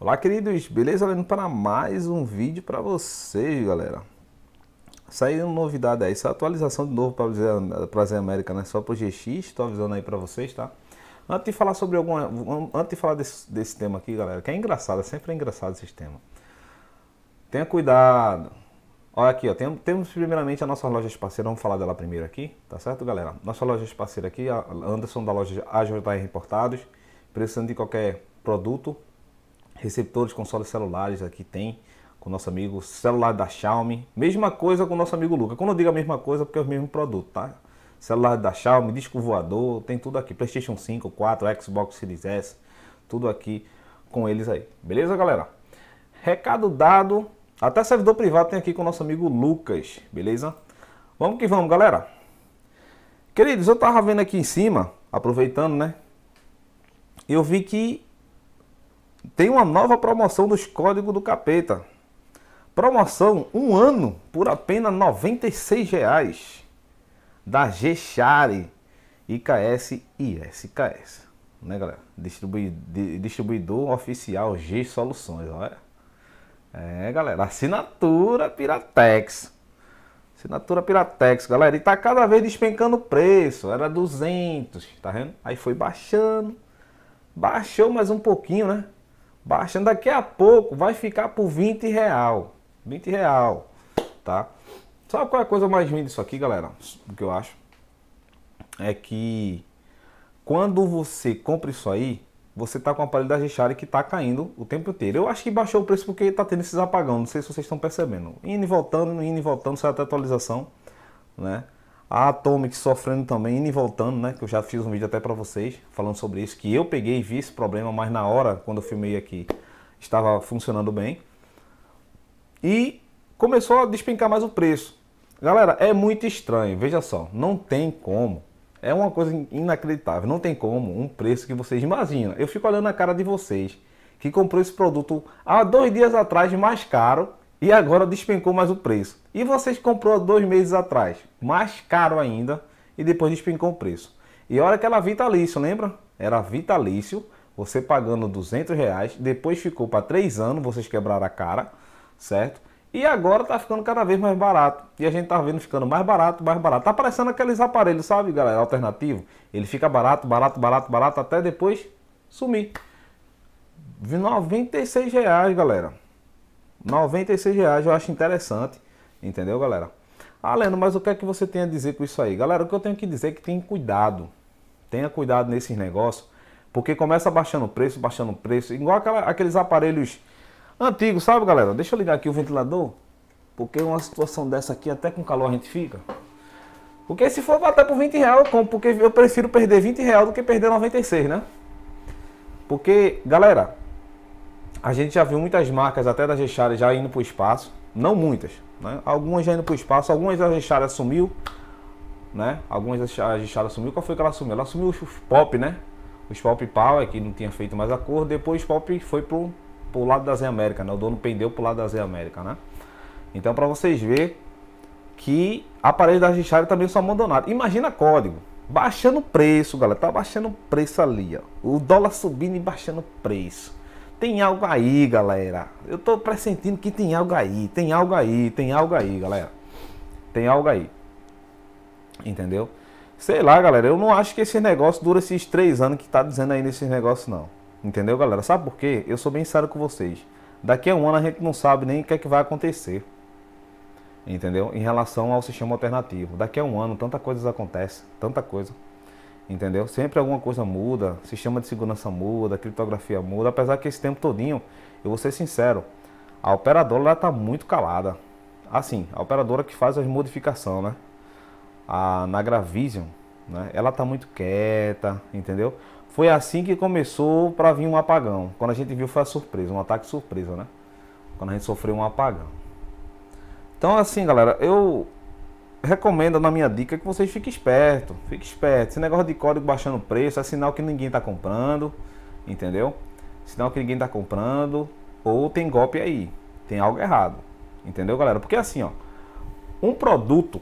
Olá, queridos, beleza? Olhando para mais um vídeo para vocês, galera. Saiu uma novidade aí, essa atualização de novo para Zé América, né? Só para o GX, estou avisando aí para vocês, tá? Antes de falar sobre alguma. Antes de falar desse, desse tema aqui, galera, que é engraçado, sempre é engraçado esse tema. Tenha cuidado. Olha aqui, ó, temos, temos primeiramente a nossa loja parceira, vamos falar dela primeiro aqui, tá certo, galera? Nossa loja parceira aqui, a Anderson da loja AJR Importados, precisando de qualquer produto, receptores consoles celulares aqui tem com o nosso amigo celular da Xiaomi. Mesma coisa com o nosso amigo Luca. Quando eu digo a mesma coisa, é porque é o mesmo produto, tá? Celular da Xiaomi, disco voador, tem tudo aqui. PlayStation 5, 4, Xbox Series S, tudo aqui com eles aí. Beleza, galera? Recado dado. Até servidor privado tem aqui com o nosso amigo Lucas, beleza? Vamos que vamos, galera. Queridos, eu tava vendo aqui em cima, aproveitando, né? Eu vi que tem uma nova promoção dos códigos do capeta. Promoção um ano por apenas R$ reais da Share IKS e SKS. Né, galera? distribuidor oficial G Soluções, olha. É. é, galera, assinatura Piratex. Assinatura Piratex, galera. E tá cada vez despencando o preço. Era 200, tá vendo? Aí foi baixando. Baixou mais um pouquinho, né? baixando daqui a pouco, vai ficar por 20 real, 20 real, tá? Sabe qual é a coisa mais ruim disso aqui, galera? O que eu acho é que quando você compra isso aí, você tá com o aparelho da Richard que tá caindo o tempo inteiro. Eu acho que baixou o preço porque tá tendo esses apagão, não sei se vocês estão percebendo. Indo e voltando, indo e voltando, sai até atualização, né? A Atomic sofrendo também, indo e voltando, né? Que eu já fiz um vídeo até para vocês falando sobre isso, que eu peguei e vi esse problema, mas na hora, quando eu filmei aqui, estava funcionando bem. E começou a despencar mais o preço. Galera, é muito estranho, veja só, não tem como. É uma coisa inacreditável, não tem como um preço que vocês imaginam. Eu fico olhando a cara de vocês, que comprou esse produto há dois dias atrás mais caro e agora despencou mais o preço. E vocês comprou dois meses atrás, mais caro ainda, e depois despencou o preço. E olha que ela vitalício, lembra? Era vitalício, você pagando 200 reais, depois ficou para três anos, vocês quebraram a cara, certo? E agora tá ficando cada vez mais barato. E a gente tá vendo ficando mais barato, mais barato. Tá parecendo aqueles aparelhos, sabe, galera, alternativo. Ele fica barato, barato, barato, barato, até depois sumir. 96 reais, galera. 96 reais eu acho interessante. Entendeu, galera? Ah, Leandro, mas o que é que você tem a dizer com isso aí? Galera, o que eu tenho que dizer é que tem cuidado. Tenha cuidado nesses negócios, porque começa baixando o preço, baixando o preço, igual aquela, aqueles aparelhos antigos, sabe, galera? Deixa eu ligar aqui o ventilador, porque uma situação dessa aqui, até com calor a gente fica. Porque se for até por 20 reais, eu compro, porque eu prefiro perder 20 reais do que perder 96, né? Porque, galera, a gente já viu muitas marcas, até da Gechara, já indo para o espaço. Não muitas, né? Algumas já indo para o espaço, algumas a Richard assumiu, né? Algumas a Richard assumiu. Qual foi que ela assumiu? Ela assumiu os pop, né? Os pop power, que não tinha feito mais acordo. Depois o pop foi pro, pro lado da Zé América, né? O dono pendeu pro lado da Zé América, né? Então, para vocês verem que a parede da Richard também são abandonados. Imagina código. Baixando o preço, galera. Tá baixando o preço ali, ó. O dólar subindo e baixando o preço. Tem algo aí, galera. Eu tô pressentindo que tem algo aí, tem algo aí, tem algo aí, galera. Tem algo aí. Entendeu? Sei lá, galera. Eu não acho que esse negócio dura esses três anos que tá dizendo aí nesse negócio não. Entendeu, galera? Sabe por quê? Eu sou bem sério com vocês. Daqui a um ano a gente não sabe nem o que é que vai acontecer. Entendeu? Em relação ao sistema alternativo. Daqui a um ano, tanta coisa acontece, tanta coisa entendeu? Sempre alguma coisa muda, sistema de segurança muda, criptografia muda, apesar que esse tempo todinho, eu vou ser sincero, a operadora está muito calada. Assim, a operadora que faz as modificações, né? A gravision, né? Ela está muito quieta, entendeu? Foi assim que começou para vir um apagão. Quando a gente viu foi a surpresa, um ataque surpresa, né? Quando a gente sofreu um apagão. Então assim, galera, eu recomendo na minha dica que vocês fiquem esperto, fiquem esperto. Esse negócio de código baixando o preço é sinal que ninguém está comprando, entendeu? Sinal que ninguém está comprando ou tem golpe aí, tem algo errado, entendeu, galera? Porque assim, ó, um produto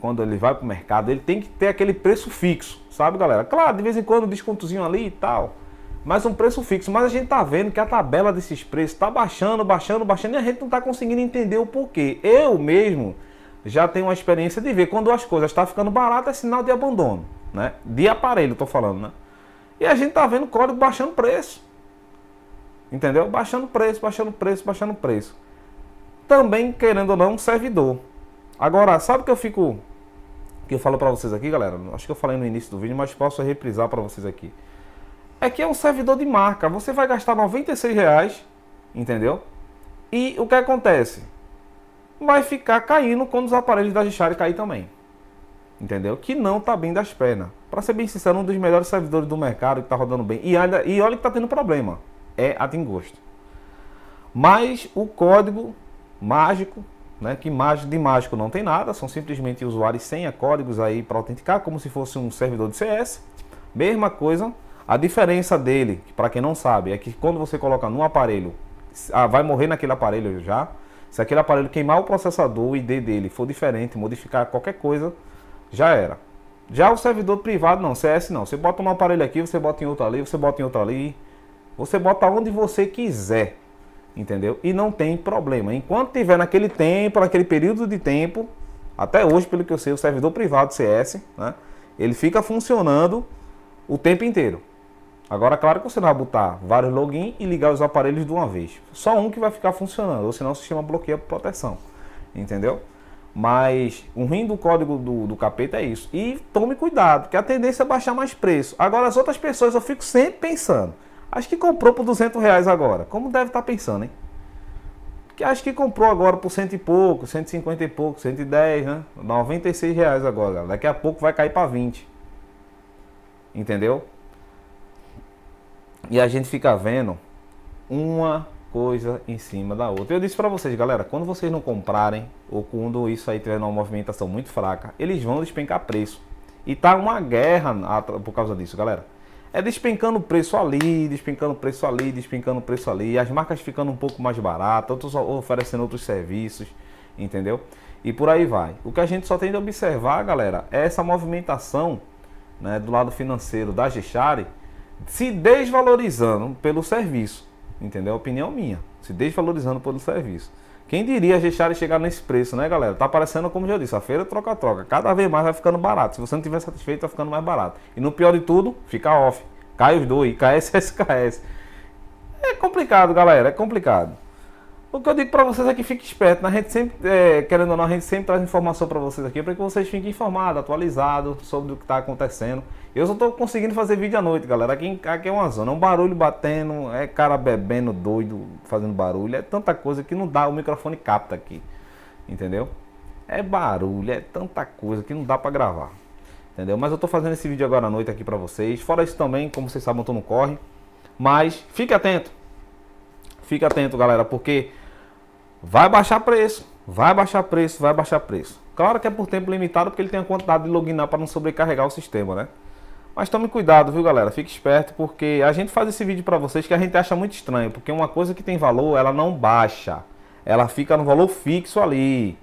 quando ele vai para o mercado ele tem que ter aquele preço fixo, sabe, galera? Claro, de vez em quando um descontozinho ali e tal, mas um preço fixo. Mas a gente tá vendo que a tabela desses preços tá baixando, baixando, baixando e a gente não tá conseguindo entender o porquê. Eu mesmo já tem uma experiência de ver quando as coisas estão tá ficando baratas, é sinal de abandono, né? De aparelho, estou falando, né? E a gente está vendo o código baixando preço. Entendeu? Baixando preço, baixando preço, baixando preço. Também, querendo ou não, um servidor. Agora, sabe o que eu fico que eu falo para vocês aqui, galera? Acho que eu falei no início do vídeo, mas posso reprisar para vocês aqui. É que é um servidor de marca. Você vai gastar R$96,00, reais, entendeu? E o que acontece? vai ficar caindo quando os aparelhos da Gishari cair também. Entendeu? Que não tá bem das pernas. Para ser bem sincero, um dos melhores servidores do mercado que tá rodando bem. E, ainda, e olha que tá tendo problema. É a Tingosto. Mas o código mágico, né? Que de mágico não tem nada, são simplesmente usuários senha, códigos aí para autenticar, como se fosse um servidor de CS. Mesma coisa. A diferença dele, para quem não sabe, é que quando você coloca num aparelho, ah, vai morrer naquele aparelho já. Se aquele aparelho queimar o processador, o ID dele for diferente, modificar qualquer coisa, já era. Já o servidor privado não, CS não. Você bota um aparelho aqui, você bota em outro ali, você bota em outro ali. Você bota onde você quiser, entendeu? E não tem problema. Enquanto tiver naquele tempo, naquele período de tempo, até hoje, pelo que eu sei, o servidor privado CS, né? Ele fica funcionando o tempo inteiro. Agora, claro que você não vai botar vários login e ligar os aparelhos de uma vez. Só um que vai ficar funcionando, ou senão o sistema bloqueia a proteção. Entendeu? Mas o ruim do código do, do capeta é isso. E tome cuidado, que a tendência é baixar mais preço. Agora, as outras pessoas, eu fico sempre pensando. Acho que comprou por 200 reais agora. Como deve estar tá pensando, hein? Que acho que comprou agora por cento e pouco, 150 e pouco, 110, né? 96 reais agora. Daqui a pouco vai cair para 20. Entendeu? E a gente fica vendo uma coisa em cima da outra. Eu disse para vocês, galera, quando vocês não comprarem ou quando isso aí tiver uma movimentação muito fraca, eles vão despencar preço. E tá uma guerra por causa disso, galera. É despencando preço ali, despencando preço ali, despencando preço ali, as marcas ficando um pouco mais baratas, outros oferecendo outros serviços, entendeu? E por aí vai. O que a gente só tem de observar, galera, é essa movimentação né, do lado financeiro da Gechari, se desvalorizando pelo serviço. Entendeu? É opinião minha. Se desvalorizando pelo serviço. Quem diria as deixarem chegar nesse preço, né, galera? Tá aparecendo como já disse, a feira troca-troca. Cada vez mais vai ficando barato. Se você não tiver satisfeito, tá ficando mais barato. E no pior de tudo, fica off. Cai os dois, KS, SKS. É complicado, galera, é complicado. O que eu digo para vocês é que fique esperto. Né? A gente sempre, é, querendo ou não, a gente sempre traz informação para vocês aqui para que vocês fiquem informados, atualizados sobre o que está acontecendo. Eu só estou conseguindo fazer vídeo à noite, galera. Aqui, aqui é uma zona, um barulho batendo, é cara bebendo, doido, fazendo barulho. É tanta coisa que não dá, o microfone capta aqui. Entendeu? É barulho, é tanta coisa que não dá para gravar. Entendeu? Mas eu estou fazendo esse vídeo agora à noite aqui para vocês. Fora isso também, como vocês sabem, eu tô no corre. Mas fique atento. Fique atento, galera, porque Vai baixar preço, vai baixar preço, vai baixar preço. Claro que é por tempo limitado, porque ele tem a quantidade de login para não sobrecarregar o sistema, né? Mas tome cuidado, viu, galera? Fique esperto, porque a gente faz esse vídeo para vocês que a gente acha muito estranho, porque uma coisa que tem valor, ela não baixa. Ela fica no valor fixo ali.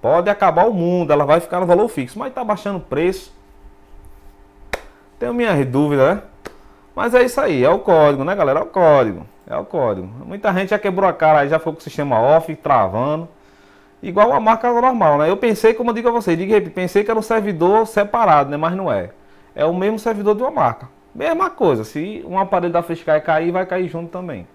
Pode acabar o mundo, ela vai ficar no valor fixo, mas tá baixando preço. Tenho minhas dúvidas, né? Mas é isso aí, é o código, né, galera? É o código. É o código. Muita gente já quebrou a cara, já foi com o sistema off, travando. Igual a marca normal, né? Eu pensei, como eu digo a vocês, digo, pensei que era um servidor separado, né? Mas não é. É o mesmo servidor de uma marca. Mesma coisa, se um aparelho da fiscal cair, vai cair junto também.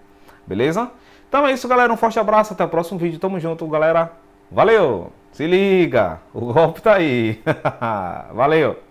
Beleza? Então é isso, galera. Um forte abraço, até o próximo vídeo. Tamo junto, galera. Valeu! Se liga, o golpe tá aí. Valeu!